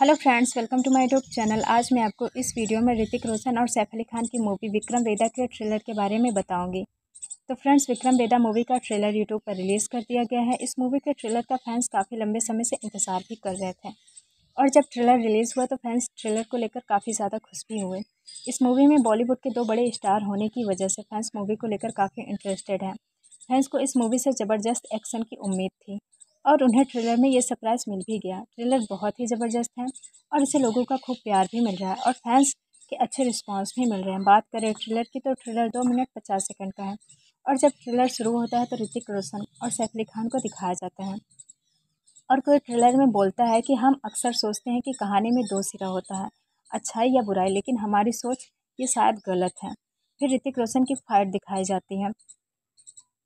hello friends welcome to my YouTube channel आज मैं आपको इस वीडियो में ऋतिक रोशन और सैफ अली खान की मूवी विक्रम वेदा के ट्रेलर के बारे में बताऊंगी तो फ्रेंड्स विक्रम वेदा मूवी का ट्रेलर यूट्यूब पर रिलीज़ कर दिया गया है इस मूवी के ट्रेलर का फैंस काफ़ी लंबे समय से इंतज़ार भी कर रहे थे और जब ट्रेलर रिलीज़ हुआ तो फैंस ट्रेलर को लेकर काफ़ी ज़्यादा खुश भी हुए इस मूवी में बॉलीवुड के दो बड़े स्टार होने की वजह से फैंस मूवी को लेकर काफ़ी इंटरेस्टेड हैं फैंस को इस मूवी से ज़बरदस्त एक्शन की उम्मीद थी और उन्हें ट्रेलर में ये सरप्राइज़ मिल भी गया ट्रेलर बहुत ही ज़बरदस्त है और इसे लोगों का खूब प्यार भी मिल रहा है और फैंस के अच्छे रिस्पांस भी मिल रहे हैं बात करें ट्रेलर की तो ट्रेलर दो मिनट पचास सेकंड का है और जब ट्रेलर शुरू होता है तो ऋतिक रोशन और सैफ अली खान को दिखाया जाता है और कोई ट्रेलर में बोलता है कि हम अक्सर सोचते हैं कि कहानी में दो सिरा होता है अच्छाई या बुराई लेकिन हमारी सोच ये शायद गलत है फिर ऋतिक रोशन की फाइट दिखाई जाती है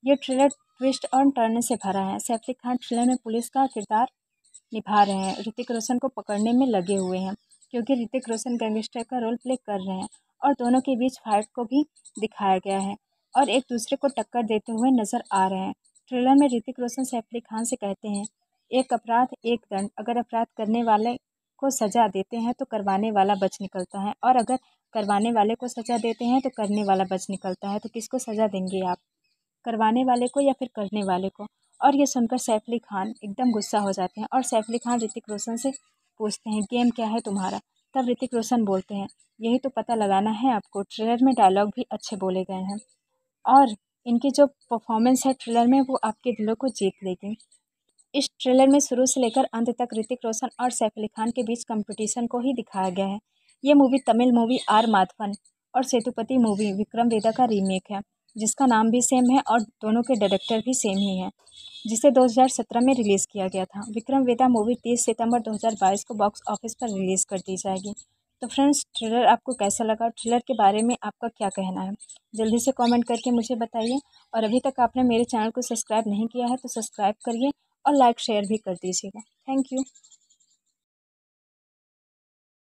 ये ट्रेलर ट्विस्ट और टर्न से भरा है सैफ अली खान ट्रेलर में पुलिस का किरदार निभा रहे हैं ऋतिक रोशन को पकड़ने में लगे हुए हैं क्योंकि ऋतिक रोशन गैंगस्टर का रोल प्ले कर रहे हैं और दोनों के बीच फाइट को भी दिखाया गया है और एक दूसरे को टक्कर देते हुए नजर आ रहे हैं ट्रेलर में ऋतिक रोशन सैफ अली खान से कहते हैं एक अपराध एक दंड अगर अपराध करने वाले को सजा देते हैं तो करवाने वाला बच निकलता है और अगर करवाने वाले को सजा देते हैं तो करने वाला बच निकलता है तो किसको सजा देंगे आप करवाने वाले को या फिर करने वाले को और ये सुनकर सैफ अली खान एकदम गुस्सा हो जाते हैं और सैफ अली खान ऋतिक रोशन से पूछते हैं गेम क्या है तुम्हारा तब ऋतिक रोशन बोलते हैं यही तो पता लगाना है आपको ट्रेलर में डायलॉग भी अच्छे बोले गए हैं और इनकी जो परफॉर्मेंस है ट्रेलर में वो आपके दिलों को जीत लेगी इस ट्रेलर में शुरू से लेकर अंत तक ऋतिक रोशन और सैफ अली खान के बीच कंपटीशन को ही दिखाया गया है ये movie Tamil movie R Madhavan और सेतुपति मूवी विक्रम वेदा का रीमेक है जिसका नाम भी सेम है और दोनों के डायरेक्टर भी सेम ही हैं जिसे 2017 में रिलीज़ किया गया था विक्रम वेदा मूवी 30 सितंबर 2022 को बॉक्स ऑफिस पर रिलीज़ कर दी जाएगी तो फ्रेंड्स ट्रेलर आपको कैसा लगा ट्रेलर के बारे में आपका क्या कहना है जल्दी से कमेंट करके मुझे बताइए और अभी तक आपने मेरे चैनल को सब्सक्राइब नहीं किया है तो सब्सक्राइब करिए और लाइक शेयर भी कर दीजिएगा थैंक यू